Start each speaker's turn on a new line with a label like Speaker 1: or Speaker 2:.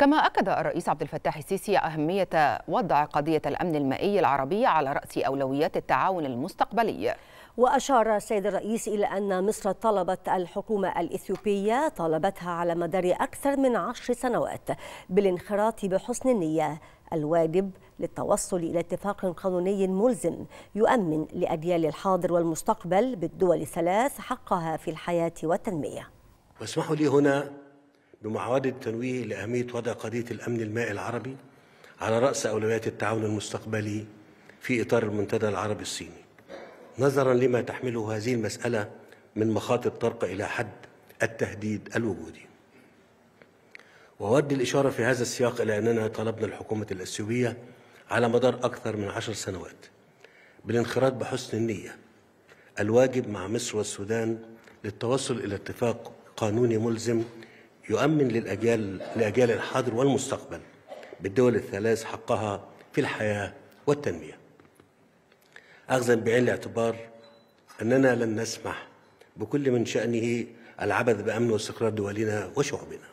Speaker 1: كما أكد الرئيس عبد الفتاح السيسي أهمية وضع قضية الأمن المائي العربي على رأس أولويات التعاون المستقبلي وأشار السيد الرئيس إلى أن مصر طلبت الحكومة الإثيوبية طلبتها على مدار أكثر من عشر سنوات بالانخراط بحسن النية الواجب للتوصل إلى اتفاق قانوني ملزم يؤمن لأجيال الحاضر والمستقبل بالدول الثلاث حقها في الحياة والتنمية
Speaker 2: واسمحوا لي هنا بمعاودة التنويه لأهمية وضع قضية الأمن المائي العربي على رأس أولويات التعاون المستقبلي في إطار المنتدى العربي الصيني نظرا لما تحمله هذه المسألة من مخاطر ترقى إلى حد التهديد الوجودي وأود الإشارة في هذا السياق إلى أننا طلبنا الحكومة الأثيوبية على مدار أكثر من عشر سنوات بالانخراط بحسن النية الواجب مع مصر والسودان للتوصل إلى اتفاق قانوني ملزم يؤمن للأجيال لأجيال الحاضر والمستقبل بالدول الثلاث حقها في الحياة والتنمية أخذا بعين الاعتبار أننا لن نسمح بكل من شأنه العبث بأمن واستقرار دولنا وشعوبنا